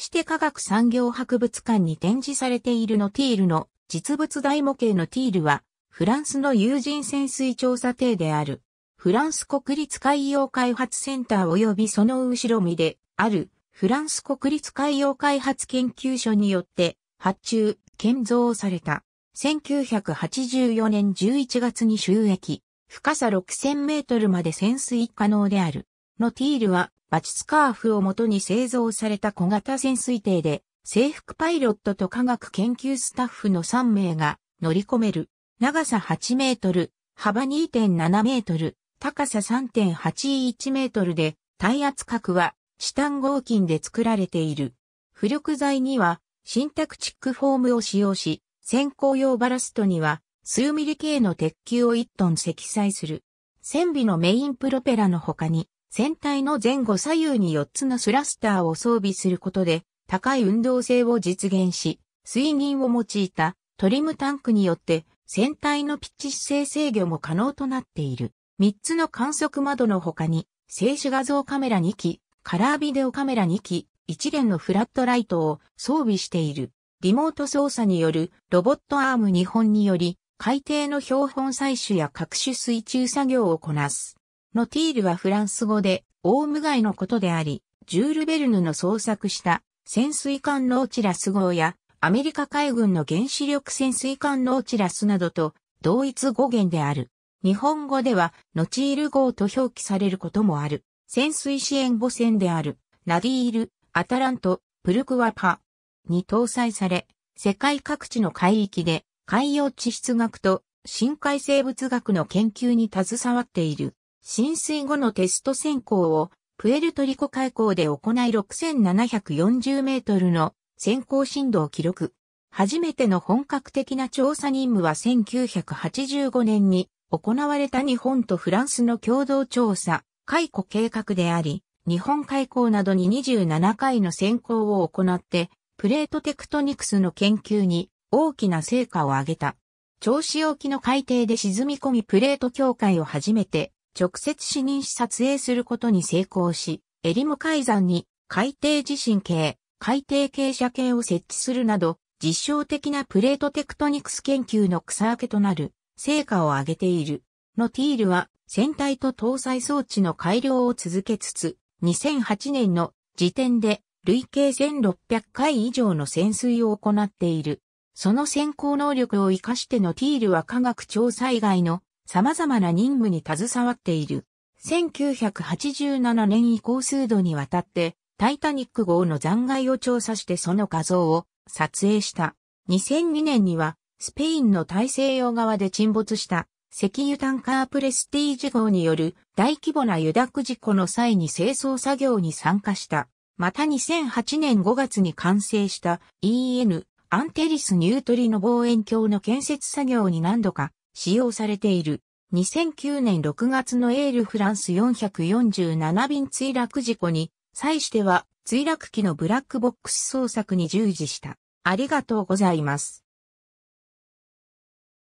して科学産業博物館に展示されているのティールの実物大模型のティールは、フランスの有人潜水調査艇である、フランス国立海洋開発センター及びその後ろ身である、フランス国立海洋開発研究所によって発注、建造された。1984年11月に収益、深さ6000メートルまで潜水可能である。のティールはバチスカーフをもとに製造された小型潜水艇で、制服パイロットと科学研究スタッフの3名が乗り込める。長さ8メートル、幅2.7メートル、高さ3.81メートルで、耐圧角はチタン合金で作られている。浮力材には、シンタクチックフォームを使用し、先行用バラストには、数ミリ系の鉄球を1トン積載する。船尾のメインプロペラの他に、船体の前後左右に4つのスラスターを装備することで、高い運動性を実現し、水銀を用いたトリムタンクによって、船体のピッチ姿勢制御も可能となっている。3つの観測窓の他に、静止画像カメラ2機、カラービデオカメラ2機、一連のフラットライトを装備している。リモート操作によるロボットアーム2本により、海底の標本採取や各種水中作業をこなす。ノティールはフランス語で、オウムガイのことであり、ジュール・ベルヌの創作した潜水艦ノーチラス号や、アメリカ海軍の原子力潜水艦ノーチラスなどと同一語源である。日本語では、ノチール号と表記されることもある。潜水支援母船である、ナディール、アタラント、プルクワパに搭載され、世界各地の海域で海洋地質学と深海生物学の研究に携わっている。浸水後のテスト選考をプエルトリコ海溝で行い6740メートルの選考振動を記録。初めての本格的な調査任務は1985年に行われた日本とフランスの共同調査、解雇計画であり、日本海溝などに27回の選考を行って、プレートテクトニクスの研究に大きな成果を上げた。調子沖の海底で沈み込みプレート境界を初めて直接視認し撮影することに成功し、エリム海山に海底地震計、海底傾斜計を設置するなど、実証的なプレートテクトニクス研究の草分けとなる成果を上げている。のティールは船体と搭載装置の改良を続けつつ、2008年の時点で累計1600回以上の潜水を行っている。その先行能力を活かしてのティールは科学調査以外の様々な任務に携わっている。1987年以降数度にわたって、タイタニック号の残骸を調査してその画像を撮影した。2002年には、スペインの大西洋側で沈没した石油タンカープレスティージ号による大規模な油濁事故の際に清掃作業に参加した。また2008年5月に完成した EN アンテリスニュートリの望遠鏡の建設作業に何度か使用されている。2009年6月のエールフランス447便墜落事故に、際しては墜落機のブラックボックス捜索に従事した。ありがとうございます。